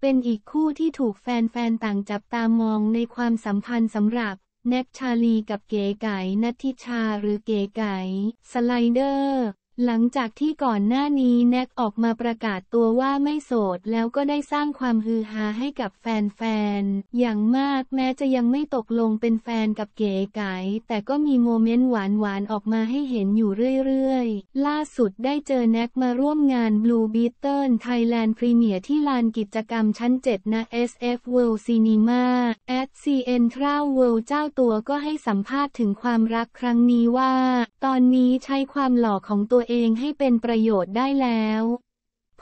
เป็นอีกคู่ที่ถูกแฟนๆ ต่างจับตามองในความสัมพันธ์สำหรับ แน็กชาลีกับเก๋ไก่นัทิชาหรือเก๋ไก่สไลเดอร์หลังจากที่ก่อนหน้านี้แน็กออกมาประกาศตัวว่าไม่โสด แล้วก็ได้สร้างความฮือฮาให้กับแฟนๆ อย่างมากแม้จะยังไม่ตกลงเป็นแฟนกับเก๋ไก่แต่ก็มีโมเมนต์หวานๆ ออกมาให้เห็นอยู่เรื่อยๆ ล่าสุดได้เจอแน็กมาร่วมงาน Blue b e a t e Thailand Premiere ที่ลานกิจกรรมชั้น7ะ SF World Cinema at CN Travel World เจ้าตัวก็ให้สัมภาษณ์ถึงความรักครั้งนี้ว่า ตอนนี้ใช้ความหล่อของตัวเองให้เป็นประโยชน์ได้แล้ว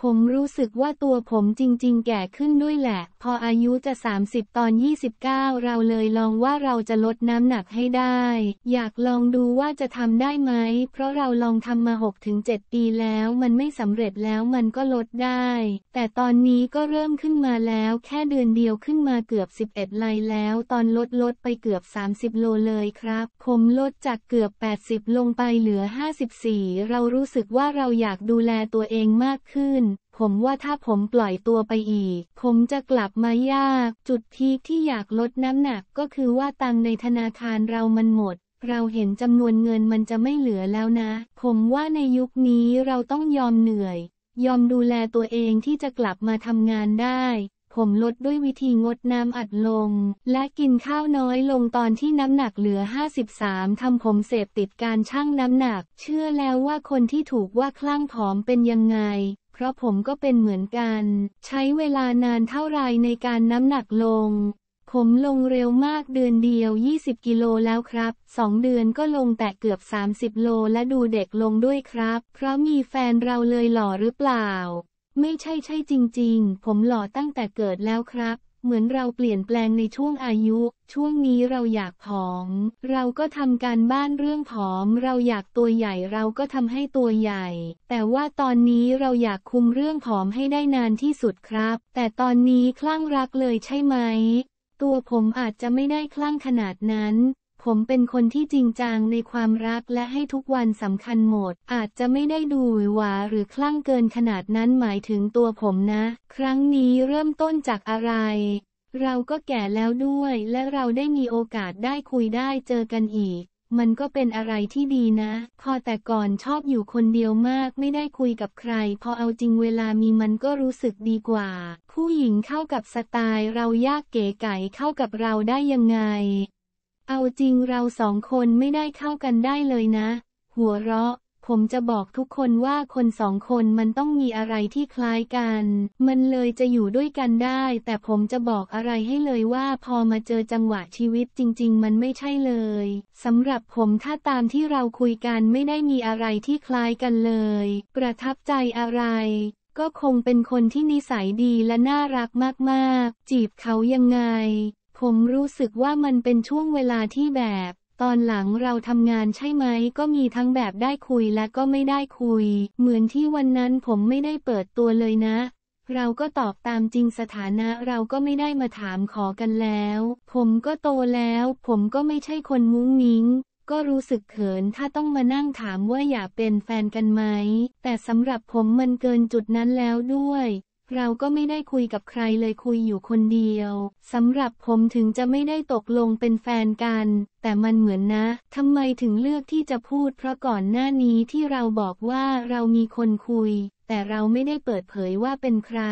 ผมรู้สึกว่าตัวผมจริงๆแก่ขึ้นด้วยแหละ พออายุจะ 30 ตอน 29 เราเลยลองว่าเราจะลดน้ำหนักให้ได้ อยากลองดูว่าจะทำได้ไหม เพราะเราลองทำมา 6-7ปีแล้วมันไม่สำเร็จแล้วมันก็ลดได้ แต่ตอนนี้ก็เริ่มขึ้นมาแล้วแค่เดือนเดียวขึ้นมาเกือบ 11ไลแล้ว ตอนลดลดไปเกือบ 30 โลเลยครับ ผมลดจากเกือบ 80 ลงไปเหลือ 54 เรารู้สึกว่าเราอยากดูแลตัวเองมากขึ้นผมว่าถ้าผมปล่อยตัวไปอีก ผมจะกลับมายาก จุดทีที่อยากลดน้ำหนักก็คือว่าตังในธนาคารเรามันหมด เราเห็นจำนวนเงินมันจะไม่เหลือแล้วนะ ผมว่าในยุคนี้เราต้องยอมเหนื่อย ยอมดูแลตัวเองที่จะกลับมาทำงานได้ ผมลดด้วยวิธีงดน้ำอัดลมและกินข้าวน้อยลงตอนที่น้ำหนักเหลือ53ทำผมเสพติดการชั่งน้ำหนัก เชื่อแล้วว่าคนที่ถูกว่าคลั่งผอมเป็นยังไงเพราะผมก็เป็นเหมือนกัน ใช้เวลานานเท่าไรในการน้ำหนักลง ผมลงเร็วมากเดือนเดียว 20 กิโลแล้วครับ 2 เดือนก็ลงแต่เกือบ 30 โลและดูเด็กลงด้วยครับ เพราะมีแฟนเราเลยหล่อหรือเปล่า ไม่ใช่ใช่จริงๆ ผมหล่อตั้งแต่เกิดแล้วครับเหมือนเราเปลี่ยนแปลงในช่วงอายุ ช่วงนี้เราอยากผอมเราก็ทำการบ้านเรื่องผอม เราอยากตัวใหญ่เราก็ทำให้ตัวใหญ่ แต่ว่าตอนนี้เราอยากคุมเรื่องผอมให้ได้นานที่สุดครับ แต่ตอนนี้คลั่งรักเลยใช่ไหมตัวผมอาจจะไม่ได้คลั่งขนาดนั้น ผมเป็นคนที่จริงจังในความรักและให้ทุกวันสำคัญหมด อาจจะไม่ได้ดูหวาหรือคลั่งเกินขนาดนั้นหมายถึงตัวผมนะ ครั้งนี้เริ่มต้นจากอะไรเราก็แก่แล้วด้วย และเราได้มีโอกาสได้คุยได้เจอกันอีก มันก็เป็นอะไรที่ดีนะ พอแต่ก่อนชอบอยู่คนเดียวมาก ไม่ได้คุยกับใคร พอเอาจริงเวลามีมันก็รู้สึกดีกว่า ผู้หญิงเข้ากับสไตล์ เรายากเก๋ไก่เข้ากับเราได้ยังไง เอาจริงเราสองคนไม่ได้เข้ากันได้เลยนะ หัวเราะผมจะบอกทุกคนว่าคนสองคนมันต้องมีอะไรที่คล้ายกัน มันเลยจะอยู่ด้วยกันได้ แต่ผมจะบอกอะไรให้เลยว่าพอมาเจอจังหวะชีวิตจริงๆ มันไม่ใช่เลย สำหรับผมถ้าตามที่เราคุยกันไม่ได้มีอะไรที่คล้ายกันเลย ประทับใจอะไร ก็คงเป็นคนที่นิสัยดีและน่ารักมากๆ จีบเขายังไง ผมรู้สึกว่ามันเป็นช่วงเวลาที่แบบตอนหลังเราทำงานใช่ไหมก็มีทั้งแบบได้คุยและก็ไม่ได้คุย เหมือนที่วันนั้นผมไม่ได้เปิดตัวเลยนะ เราก็ตอบตามจริงสถานะเราก็ไม่ได้มาถามขอกันแล้ว ผมก็โตแล้ว ผมก็ไม่ใช่คนมุ้งมิ้ง ก็รู้สึกเขินถ้าต้องมานั่งถามว่าอยากเป็นแฟนกันไหม แต่สำหรับผมมันเกินจุดนั้นแล้วด้วยเราก็ไม่ได้คุยกับใครเลยคุยอยู่คนเดียวสำหรับผมถึงจะไม่ได้ตกลงเป็นแฟนกัน แต่มันเหมือนนะทำไมถึงเลือกที่จะพูดเพราะก่อนหน้านี้ที่เราบอกว่าเรามีคนคุย แต่เราไม่ได้เปิดเผยว่าเป็นใคร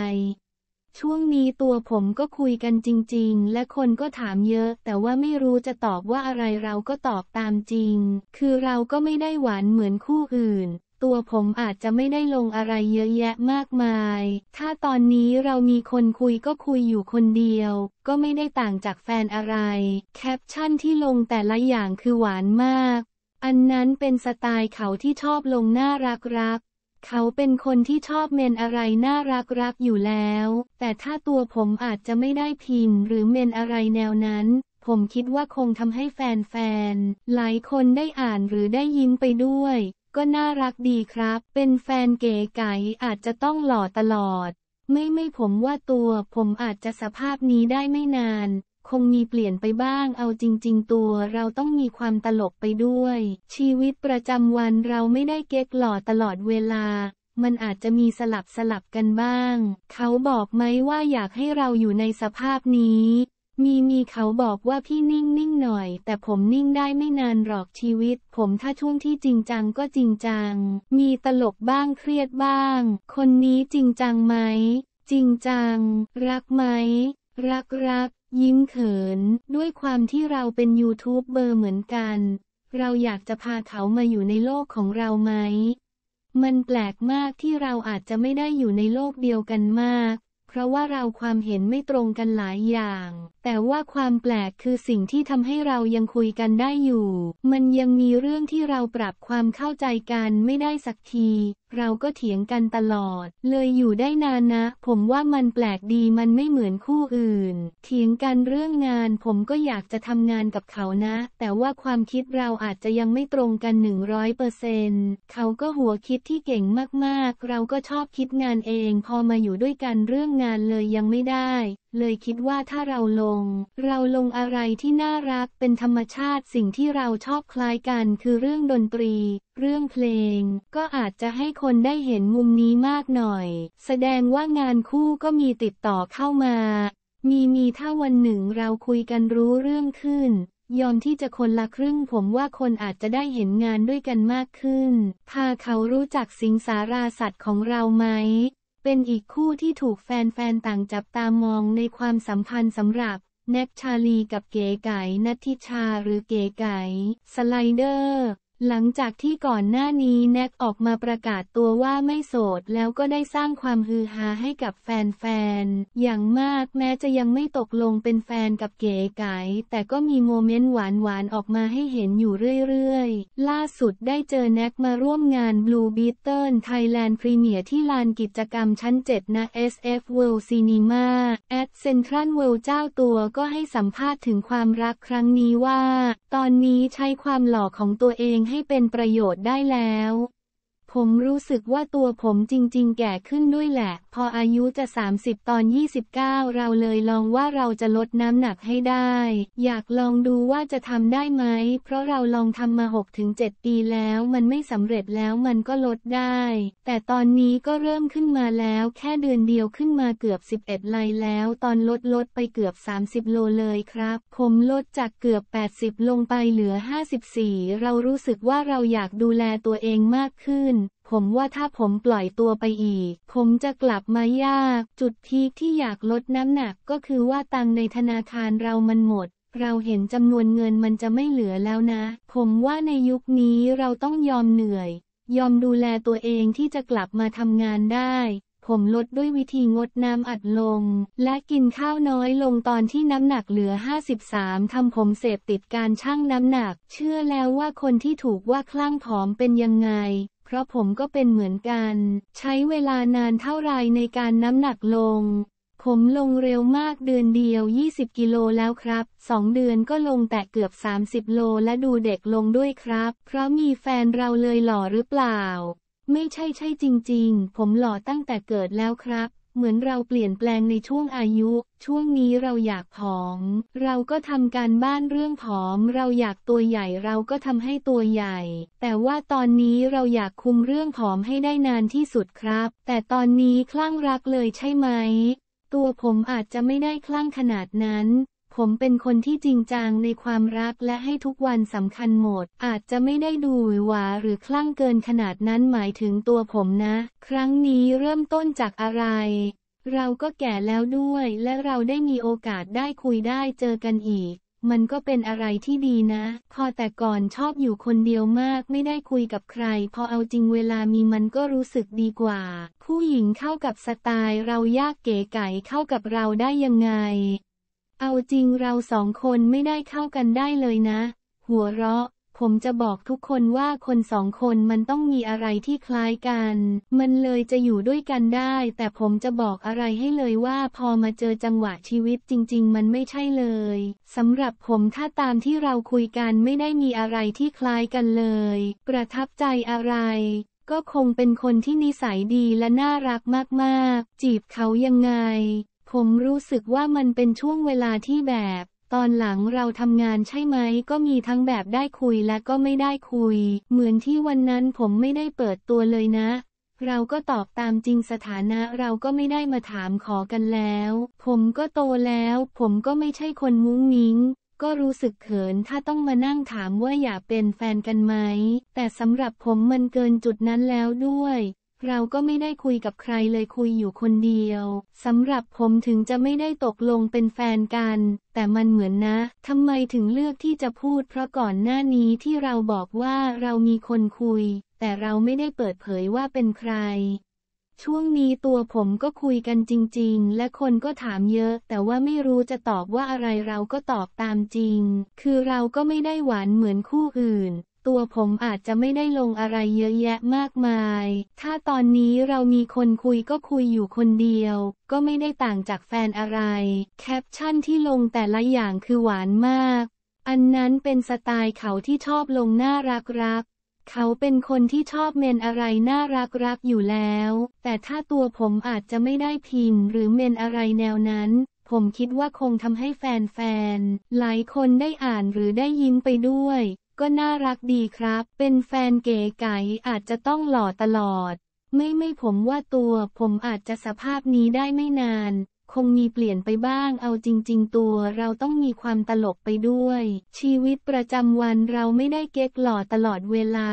ช่วงนี้ตัวผมก็คุยกันจริงๆ และคนก็ถามเยอะ แต่ว่าไม่รู้จะตอบว่าอะไรเราก็ตอบตามจริง คือเราก็ไม่ได้หวานเหมือนคู่อื่นตัวผมอาจจะไม่ได้ลงอะไรเยอะแยะมากมาย ถ้าตอนนี้เรามีคนคุยก็คุยอยู่คนเดียว ก็ไม่ได้ต่างจากแฟนอะไร แคปชั่นที่ลงแต่ละอย่างคือหวานมาก อันนั้นเป็นสไตล์เขาที่ชอบลงน่ารักๆ เขาเป็นคนที่ชอบเมนอะไรน่ารักๆอยู่แล้ว แต่ถ้าตัวผมอาจจะไม่ได้พิมพ์หรือเมนอะไรแนวนั้น ผมคิดว่าคงทำให้แฟนๆหลายคนได้อ่านหรือได้ยินไปด้วยก็น่ารักดีครับ เป็นแฟนเก๋ไก๋อาจจะต้องหล่อตลอด ไม่ไม่ผมว่าตัว ผมอาจจะสภาพนี้ได้ไม่นาน คงมีเปลี่ยนไปบ้าง เอาจริง ๆ ตัวเราต้องมีความตลกไปด้วย ชีวิตประจำวันเราไม่ได้เก๊กหล่อตลอดเวลา มันอาจจะมีสลับสลับกันบ้าง เขาบอกไหมว่าอยากให้เราอยู่ในสภาพนี้มีมีเขาบอกว่าพี่นิ่งนิ่งหน่อย แต่ผมนิ่งได้ไม่นานหรอกชีวิต ผมถ้าช่วงที่จริงจังก็จริงจัง มีตลกบ้างเครียดบ้าง คนนี้จริงจังไหม จริงจัง รักไหมรักรักยิ้มเขิน ด้วยความที่เราเป็นยูทูบเบอร์เหมือนกัน เราอยากจะพาเขามาอยู่ในโลกของเราไหม มันแปลกมากที่เราอาจจะไม่ได้อยู่ในโลกเดียวกันมาก เพราะว่าเราความเห็นไม่ตรงกันหลายอย่างแต่ว่าความแปลกคือสิ่งที่ทำให้เรายังคุยกันได้อยู่ มันยังมีเรื่องที่เราปรับความเข้าใจกันไม่ได้สักที เราก็เถียงกันตลอด เลยอยู่ได้นานนะ ผมว่ามันแปลกดีมันไม่เหมือนคู่อื่น เถียงกันเรื่องงานผมก็อยากจะทำงานกับเขานะ แต่ว่าความคิดเราอาจจะยังไม่ตรงกัน 100%เปอร์เซนเขาก็หัวคิดที่เก่งมากๆ เราก็ชอบคิดงานเองพอมาอยู่ด้วยกันเรื่องงานเลยยังไม่ได้เลยคิดว่าถ้าเราลง เราลงอะไรที่น่ารักเป็นธรรมชาติสิ่งที่เราชอบคล้ายกันคือเรื่องดนตรี เรื่องเพลง ก็อาจจะให้คนได้เห็นมุมนี้มากหน่อย แสดงว่างานคู่ก็มีติดต่อเข้ามา มีมีถ้าวันหนึ่งเราคุยกันรู้เรื่องขึ้น ยอมที่จะคนละครึ่งผมว่าคนอาจจะได้เห็นงานด้วยกันมากขึ้น พาเขารู้จักสิงสาราสัตว์ของเราไหมเป็นอีกคู่ที่ถูกแฟนๆ ต่างจับตามองในความสัมพันธ์สำหรับ แน็กชาลีกับเก๋ไก่นัทิชาหรือเก๋ไก่สไลเดอร์หลังจากที่ก่อนหน้านี้แน็กออกมาประกาศตัวว่าไม่โสด แล้วก็ได้สร้างความฮือฮาให้กับแฟนๆอย่างมากแม้จะยังไม่ตกลงเป็นแฟนกับเก๋ไก๋แต่ก็มีโมเมนต์หวานๆออกมาให้เห็นอยู่เรื่อยๆล่าสุดได้เจอแน็กมาร่วมงาน Blue b e a t l e Thailand Premiere ที่ลานกิจกรรมชั้น7ะ SF World Cinema at Central World เจ้าตัวก็ให้สัมภาษณ์ถึงความรักครั้งนี้ว่า ตอนนี้ใช้ความหล่อของตัวเองให้เป็นประโยชน์ได้แล้วผมรู้สึกว่าตัวผมจริงๆแก่ขึ้นด้วยแหละ พออายุจะ 30 ตอน 29 เราเลยลองว่าเราจะลดน้ำหนักให้ได้ อยากลองดูว่าจะทำได้ไหม เพราะเราลองทำมา6-7ปีแล้วมันไม่สำเร็จแล้วมันก็ลดได้ แต่ตอนนี้ก็เริ่มขึ้นมาแล้วแค่เดือนเดียวขึ้นมาเกือบ 11ไลแล้ว ตอนลดลดไปเกือบ 30 โลเลยครับ ผมลดจากเกือบ 80 ลงไปเหลือ 54 เรารู้สึกว่าเราอยากดูแลตัวเองมากขึ้นผมว่าถ้าผมปล่อยตัวไปอีก ผมจะกลับมายาก จุดทีที่อยากลดน้ำหนักก็คือว่าตังในธนาคารเรามันหมด เราเห็นจำนวนเงินมันจะไม่เหลือแล้วนะ ผมว่าในยุคนี้เราต้องยอมเหนื่อย ยอมดูแลตัวเองที่จะกลับมาทำงานได้ ผมลดด้วยวิธีงดน้ำอัดลม และกินข้าวน้อยลงตอนที่น้ำหนักเหลือ53ทำผมเสพติดการชั่งน้ำหนัก เชื่อแล้วว่าคนที่ถูกว่าคลั่งผอมเป็นยังไงเพราะผมก็เป็นเหมือนกัน ใช้เวลานานเท่าไรในการน้ำหนักลง ผมลงเร็วมากเดือนเดียว 20 กิโลแล้วครับ 2 เดือนก็ลงแต่เกือบ 30โลและดูเด็กลงด้วยครับเพราะมีแฟนเราเลยหล่อหรือเปล่า ไม่ใช่ใช่จริง ๆ ผมหล่อตั้งแต่เกิดแล้วครับเหมือนเราเปลี่ยนแปลงในช่วงอายุ ช่วงนี้เราอยากผอม เราก็ทำการบ้านเรื่องผอม เราอยากตัวใหญ่ เราก็ทำให้ตัวใหญ่ แต่ว่าตอนนี้เราอยากคุมเรื่องผอมให้ได้นานที่สุดครับ แต่ตอนนี้คลั่งรักเลยใช่ไหม ตัวผมอาจจะไม่ได้คลั่งขนาดนั้นผมเป็นคนที่จริงจังในความรักและให้ทุกวันสำคัญหมด อาจจะไม่ได้ดูหวือหวาหรือคลั่งเกินขนาดนั้นหมายถึงตัวผมนะ ครั้งนี้เริ่มต้นจากอะไร เราก็แก่แล้วด้วยและเราได้มีโอกาสได้คุยได้เจอกันอีก มันก็เป็นอะไรที่ดีนะ พอแต่ก่อนชอบอยู่คนเดียวมากไม่ได้คุยกับใคร พอเอาจริงเวลามีมันก็รู้สึกดีกว่าผู้หญิงเข้ากับสไตล์เรายากเก๋ไก่เข้ากับเราได้ยังไงเอาจริงเราสองคนไม่ได้เข้ากันได้เลยนะ หัวเราะ ผมจะบอกทุกคนว่าคนสองคนมันต้องมีอะไรที่คล้ายกัน มันเลยจะอยู่ด้วยกันได้ แต่ผมจะบอกอะไรให้เลยว่าพอมาเจอจังหวะชีวิตจริงๆ มันไม่ใช่เลยสำหรับผมถ้าตามที่เราคุยกันไม่ได้มีอะไรที่คล้ายกันเลย ประทับใจอะไร ก็คงเป็นคนที่นิสัยดีและน่ารักมากๆ จีบเขายังไงผมรู้สึกว่ามันเป็นช่วงเวลาที่แบบ ตอนหลังเราทำงานใช่ไหม ก็มีทั้งแบบได้คุยและก็ไม่ได้คุย เหมือนที่วันนั้นผมไม่ได้เปิดตัวเลยนะ เราก็ตอบตามจริงสถานะเราก็ไม่ได้มาถามขอกันแล้ว ผมก็โตแล้วผมก็ไม่ใช่คนมุ้งมิ้ง ก็รู้สึกเขินถ้าต้องมานั่งถามว่าอยากเป็นแฟนกันไหม แต่สำหรับผมมันเกินจุดนั้นแล้วด้วยเราก็ไม่ได้คุยกับใครเลยคุยอยู่คนเดียวสำหรับผมถึงจะไม่ได้ตกลงเป็นแฟนกัน แต่มันเหมือนนะทำไมถึงเลือกที่จะพูดเพราะก่อนหน้านี้ที่เราบอกว่าเรามีคนคุยแต่เราไม่ได้เปิดเผยว่าเป็นใคร ช่วงนี้ตัวผมก็คุยกันจริงๆ และคนก็ถามเยอะ แต่ว่าไม่รู้จะตอบว่าอะไรเราก็ตอบตามจริง คือเราก็ไม่ได้หวานเหมือนคู่อื่นตัวผมอาจจะไม่ได้ลงอะไรเยอะแยะมากมาย ถ้าตอนนี้เรามีคนคุยก็คุยอยู่คนเดียว ก็ไม่ได้ต่างจากแฟนอะไร แคปชั่นที่ลงแต่ละอย่างคือหวานมาก อันนั้นเป็นสไตล์เขาที่ชอบลงน่ารักรักเขาเป็นคนที่ชอบเมนอะไรน่ารักรักอยู่แล้ว แต่ถ้าตัวผมอาจจะไม่ได้พิมพ์หรือเมนอะไรแนวนั้น ผมคิดว่าคงทำให้แฟนๆหลายคนได้อ่านหรือได้ยิ้มไปด้วยก็น่ารักดีครับ เป็นแฟนเก๋ไก๋อาจจะต้องหล่อตลอด ไม่ไม่ผมว่าตัวผมอาจจะสภาพนี้ได้ไม่นาน คงมีเปลี่ยนไปบ้าง เอาจริง ๆ ตัวเราต้องมีความตลกไปด้วย ชีวิตประจำวันเราไม่ได้เก๊กหล่อตลอดเวลา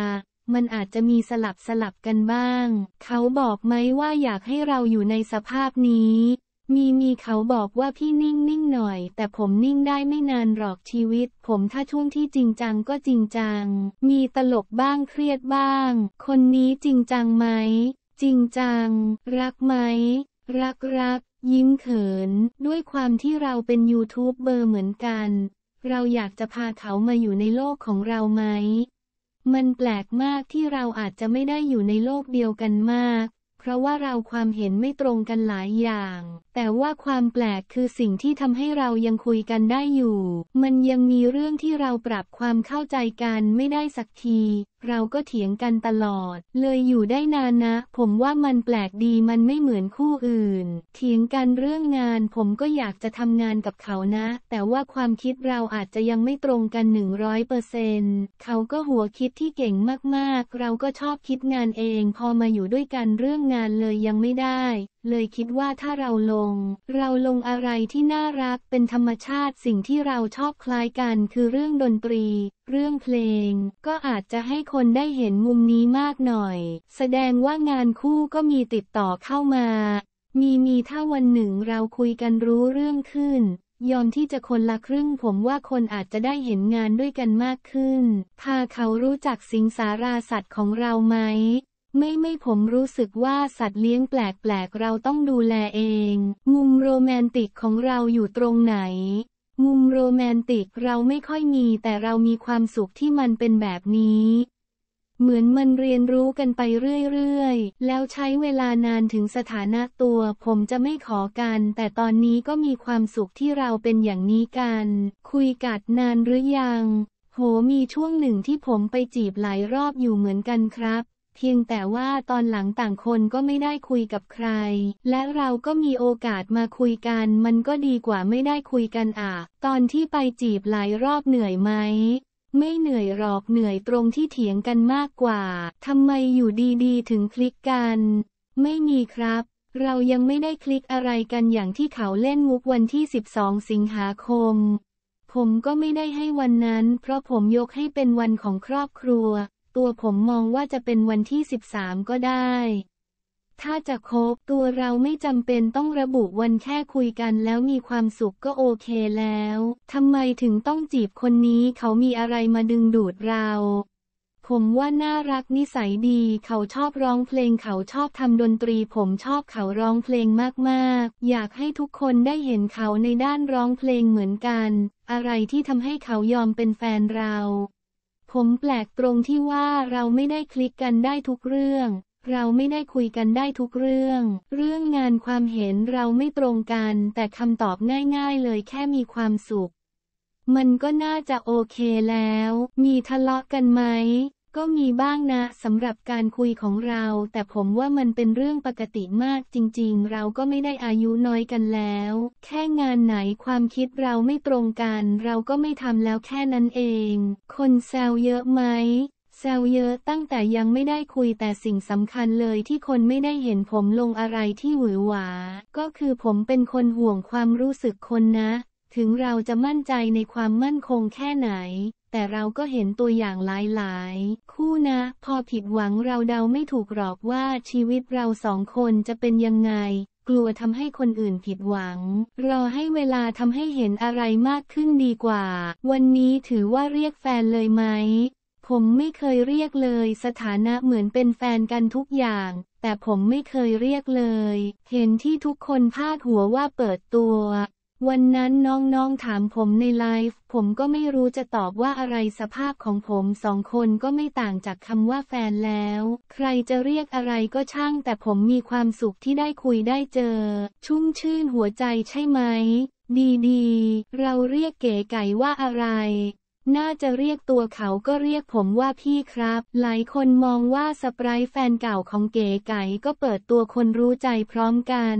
มันอาจจะมีสลับสลับกันบ้าง เขาบอกไหมว่าอยากให้เราอยู่ในสภาพนี้มีมีเขาบอกว่าพี่นิ่งนิ่งหน่อยแต่ผมนิ่งได้ไม่นานหรอกชีวิต ผมถ้าช่วงที่จริงจังก็จริงจัง มีตลกบ้างเครียดบ้าง คนนี้จริงจังไหมจริงจัง รักไหม รักรักยิ้มเขิน ด้วยความที่เราเป็นยูทูบเบอร์เหมือนกันเราอยากจะพาเขามาอยู่ในโลกของเราไหมมันแปลกมากที่เราอาจจะไม่ได้อยู่ในโลกเดียวกันมากเพราะว่าเราความเห็นไม่ตรงกันหลายอย่าง แต่ว่าความแปลกคือสิ่งที่ทำให้เรายังคุยกันได้อยู่ มันยังมีเรื่องที่เราปรับความเข้าใจกันไม่ได้สักทีเราก็เถียงกันตลอด เลยอยู่ได้นานนะ ผมว่ามันแปลกดี มันไม่เหมือนคู่อื่น เถียงกันเรื่องงาน ผมก็อยากจะทำงานกับเขานะ แต่ว่าความคิดเราอาจจะยังไม่ตรงกัน 100%เปอร์เซนเขาก็หัวคิดที่เก่งมากๆ เราก็ชอบคิดงานเอง พอมาอยู่ด้วยกันเรื่องงานเลยยังไม่ได้เลยคิดว่าถ้าเราลง เราลงอะไรที่น่ารักเป็นธรรมชาติสิ่งที่เราชอบคล้ายกันคือเรื่องดนตรี เรื่องเพลง ก็อาจจะให้คนได้เห็นมุมนี้มากหน่อย แสดงว่างานคู่ก็มีติดต่อเข้ามา มีมีถ้าวันหนึ่งเราคุยกันรู้เรื่องขึ้น ยอมที่จะคนละครึ่งผมว่าคนอาจจะได้เห็นงานด้วยกันมากขึ้น พาเขารู้จักสิงสาราสัตว์ของเราไหมไม่ไม่ผมรู้สึกว่าสัตว์เลี้ยงแปลกๆเราต้องดูแลเองมุมโรแมนติกของเราอยู่ตรงไหนมุมโรแมนติกเราไม่ค่อยมีแต่เรามีความสุขที่มันเป็นแบบนี้ เหมือนมันเรียนรู้กันไปเรื่อยๆแล้วใช้เวลานานถึงสถานะตัว ผมจะไม่ขอกัน แต่ตอนนี้ก็มีความสุขที่เราเป็นอย่างนี้กัน คุยกัดนานหรือยังโหมีช่วงหนึ่งที่ผมไปจีบหลายรอบอยู่เหมือนกันครับเพียงแต่ว่าตอนหลังต่างคนก็ไม่ได้คุยกับใคร และเราก็มีโอกาสมาคุยกันมันก็ดีกว่าไม่ได้คุยกันอ่ะ ตอนที่ไปจีบหลายรอบเหนื่อยไหมไม่เหนื่อยหรอกเหนื่อยตรงที่เถียงกันมากกว่าทำไมอยู่ดีๆ ถึงคลิกกัน ไม่มีครับ เรายังไม่ได้คลิกอะไรกันอย่างที่เขาเล่นมุกวันที่ 12 สิงหาคม ผมก็ไม่ได้ให้วันนั้น เพราะผมยกให้เป็นวันของครอบครัวตัวผมมองว่าจะเป็นวันที่ 13 ก็ได้ ถ้าจะคบตัวเราไม่จำเป็นต้องระบุวันแค่คุยกันแล้วมีความสุขก็โอเคแล้ว ทำไมถึงต้องจีบคนนี้ เขามีอะไรมาดึงดูดเรา ผมว่าน่ารักนิสัยดี เขาชอบร้องเพลงเขาชอบทำดนตรี ผมชอบเขาร้องเพลงมากๆ อยากให้ทุกคนได้เห็นเขาในด้านร้องเพลงเหมือนกัน อะไรที่ทำให้เขายอมเป็นแฟนเราผมแปลกตรงที่ว่าเราไม่ได้คลิกกันได้ทุกเรื่อง เราไม่ได้คุยกันได้ทุกเรื่อง เรื่องงานความเห็นเราไม่ตรงกัน แต่คำตอบง่าย ๆเลยแค่มีความสุข มันก็น่าจะโอเคแล้ว มีทะเลาะกันไหมก็มีบ้างนะสำหรับการคุยของเรา แต่ผมว่ามันเป็นเรื่องปกติมากจริงๆ เราก็ไม่ได้อายุน้อยกันแล้ว แค่งานไหนความคิดเราไม่ตรงกัน เราก็ไม่ทำแล้วแค่นั้นเอง คนแซวเยอะไหมแซวเยอะตั้งแต่ยังไม่ได้คุยแต่สิ่งสำคัญเลยที่คนไม่ได้เห็นผมลงอะไรที่หวือหวา ก็คือผมเป็นคนห่วงความรู้สึกคนนะ ถึงเราจะมั่นใจในความมั่นคงแค่ไหนแต่เราก็เห็นตัวอย่างหลาย ๆ คู่นะ พอผิดหวังเราเดาไม่ถูกหรอกว่าชีวิตเราสองคนจะเป็นยังไง กลัวทำให้คนอื่นผิดหวัง รอให้เวลาทำให้เห็นอะไรมากขึ้นดีกว่า วันนี้ถือว่าเรียกแฟนเลยไหมผมไม่เคยเรียกเลย สถานะเหมือนเป็นแฟนกันทุกอย่าง แต่ผมไม่เคยเรียกเลย เห็นที่ทุกคนพาดหัวว่าเปิดตัววันนั้นน้องๆถามผมในไลฟ์ผมก็ไม่รู้จะตอบว่าอะไรสภาพของผมสองคนก็ไม่ต่างจากคำว่าแฟนแล้ว ใครจะเรียกอะไรก็ช่างแต่ผมมีความสุขที่ได้คุยได้เจอ ชุ่มชื่นหัวใจใช่ไหม ดีๆ เราเรียกเก๋ไก่ว่าอะไร น่าจะเรียกตัวเขาก็เรียกผมว่าพี่ครับ หลายคนมองว่าสปรายแฟนเก่าของเก๋ไก่ก็เปิดตัวคนรู้ใจพร้อมกัน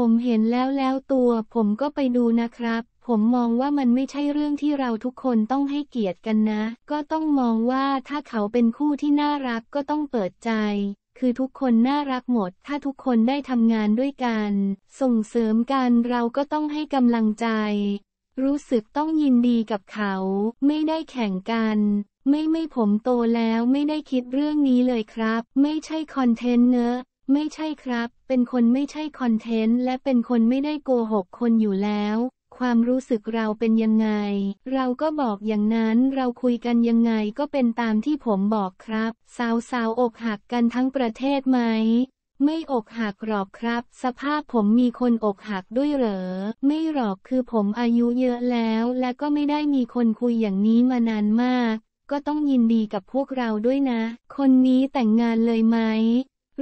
ผมเห็นแล้วแล้วตัวผมก็ไปดูนะครับ ผมมองว่ามันไม่ใช่เรื่องที่เราทุกคนต้องให้เกียรติกันนะ ก็ต้องมองว่าถ้าเขาเป็นคู่ที่น่ารักก็ต้องเปิดใจ คือทุกคนน่ารักหมด ถ้าทุกคนได้ทำงานด้วยกัน ส่งเสริมกันเราก็ต้องให้กำลังใจ รู้สึกต้องยินดีกับเขา ไม่ได้แข่งกัน ไม่ไม่ผมโตแล้ว ไม่ได้คิดเรื่องนี้เลยครับ ไม่ใช่คอนเทนต์เนอะไม่ใช่ครับ เป็นคนไม่ใช่คอนเทนต์และเป็นคนไม่ได้โกหกคนอยู่แล้ว ความรู้สึกเราเป็นยังไง เราก็บอกอย่างนั้น เราคุยกันยังไงก็เป็นตามที่ผมบอกครับ สาวๆ อกหักกันทั้งประเทศไหม ไม่อกหักหรอกครับ สภาพผมมีคนอกหักด้วยเหรอ ไม่หรอก คือผมอายุเยอะแล้ว และก็ไม่ได้มีคนคุยอย่างนี้มานานมาก ก็ต้องยินดีกับพวกเราด้วยนะ คนนี้แต่งงานเลยไหม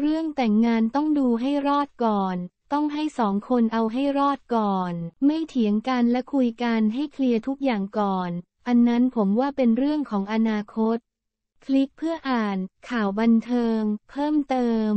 เรื่องแต่งงานต้องดูให้รอดก่อน ต้องให้สองคนเอาให้รอดก่อน ไม่เถียงกันและคุยกันให้เคลียร์ทุกอย่างก่อน อันนั้นผมว่าเป็นเรื่องของอนาคต คลิกเพื่ออ่าน ข่าวบันเทิง เพิ่มเติม